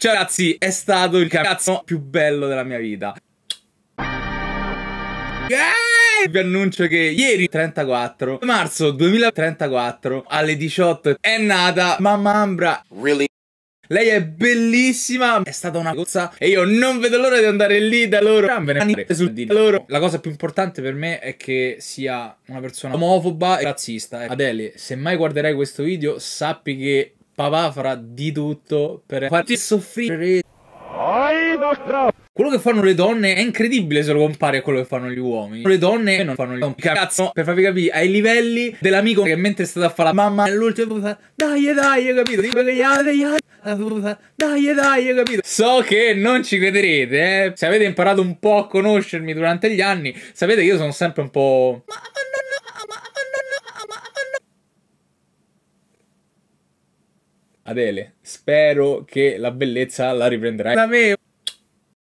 Ciao ragazzi, è stato il cazzo più bello della mia vita. Yeah! Vi annuncio che ieri 34 marzo 2034 alle 18 è nata Mamma Ambra. Really? Lei è bellissima, è stata una cozza e io non vedo l'ora di andare lì da loro. Cioè, di loro. La cosa più importante per me è che sia una persona omofoba e razzista. Eh, Adele, se mai guarderai questo video, sappi che papà farà di tutto per farti soffrire. Quello che fanno le donne è incredibile se lo compari a quello che fanno gli uomini. Le donne non fanno un cazzo per farvi capire ai livelli dell'amico che mentre è stato a fare la mamma all'ultimo fa dai dai, capito? Tipo che gli dai dai, capito? So che non ci crederete, eh. Se avete imparato un po' a conoscermi durante gli anni, sapete che io sono sempre un po' ma Adele, spero che la bellezza la riprenderai da me.